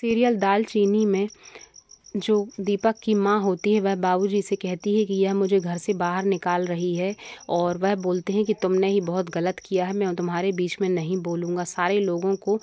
serial दालचीनी में जो दीपक की माँ होती है वह बाबूजी से कहती है कि यह मुझे घर से बाहर निकाल रही है और वह बोलते हैं कि तुमने ही बहुत गलत किया है मैं तुम्हारे बीच में नहीं बोलूँगा सारे लोगों को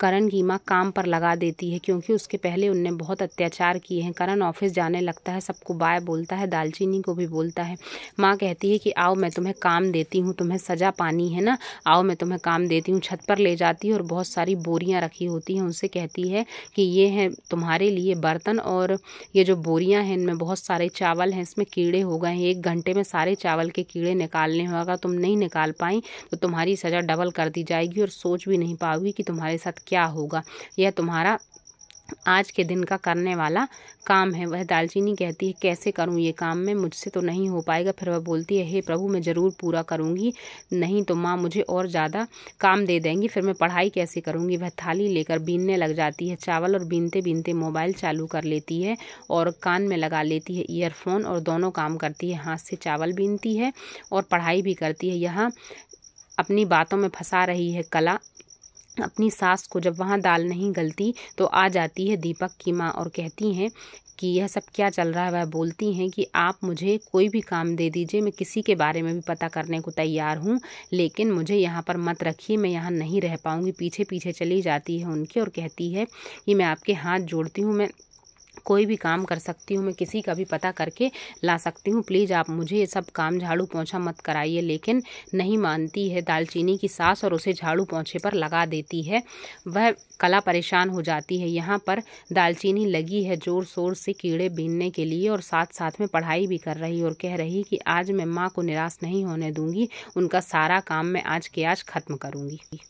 करण की माँ काम पर लगा देती है क्योंकि उसके पहले उनने बहुत अत्याचार किए हैं करण ऑफिस जाने लगता है सबको बाय बोलता है दालचीनी को भी बोलता है माँ कहती है कि आओ मैं तुम्हें काम देती हूँ तुम्हें सजा पानी है ना आओ मैं तुम्हें काम देती हूँ छत पर ले जाती है और बहुत सारी बोरियाँ रखी होती हैं उनसे कहती है कि ये हैं तुम्हारे लिए बर्तन और ये जो बोरियाँ हैं इनमें बहुत सारे चावल हैं इसमें कीड़े हो गए हैं एक घंटे में सारे चावल के कीड़े निकालने होगा तुम नहीं निकाल पाई तो तुम्हारी सज़ा डबल कर दी जाएगी और सोच भी नहीं पाओगी कि तुम्हारे साथ क्या होगा यह तुम्हारा आज के दिन का करने वाला काम है वह दालचीनी कहती है कैसे करूं ये काम मैं मुझसे तो नहीं हो पाएगा फिर वह बोलती है हे प्रभु मैं ज़रूर पूरा करूंगी नहीं तो माँ मुझे और ज़्यादा काम दे देंगी फिर मैं पढ़ाई कैसे करूंगी वह थाली लेकर बीनने लग जाती है चावल और बीनते बीनते मोबाइल चालू कर लेती है और कान में लगा लेती है ईयरफोन और दोनों काम करती है हाथ से चावल बीनती है और पढ़ाई भी करती है यहाँ अपनी बातों में फंसा रही है कला अपनी सास को जब वहाँ दाल नहीं गलती तो आ जाती है दीपक की माँ और कहती हैं कि यह सब क्या चल रहा है वह बोलती हैं कि आप मुझे कोई भी काम दे दीजिए मैं किसी के बारे में भी पता करने को तैयार हूँ लेकिन मुझे यहाँ पर मत रखिए मैं यहाँ नहीं रह पाऊँगी पीछे पीछे चली जाती है उनकी और कहती है कि मैं आपके हाथ जोड़ती हूँ मैं कोई भी काम कर सकती हूँ मैं किसी का भी पता करके ला सकती हूँ प्लीज़ आप मुझे ये सब काम झाड़ू पोछा मत कराइए लेकिन नहीं मानती है दालचीनी की सास और उसे झाड़ू पोछे पर लगा देती है वह कला परेशान हो जाती है यहाँ पर दालचीनी लगी है ज़ोर शोर से कीड़े बीनने के लिए और साथ साथ में पढ़ाई भी कर रही और कह रही कि आज मैं माँ को निराश नहीं होने दूंगी उनका सारा काम मैं आज के आज ख़त्म करूँगी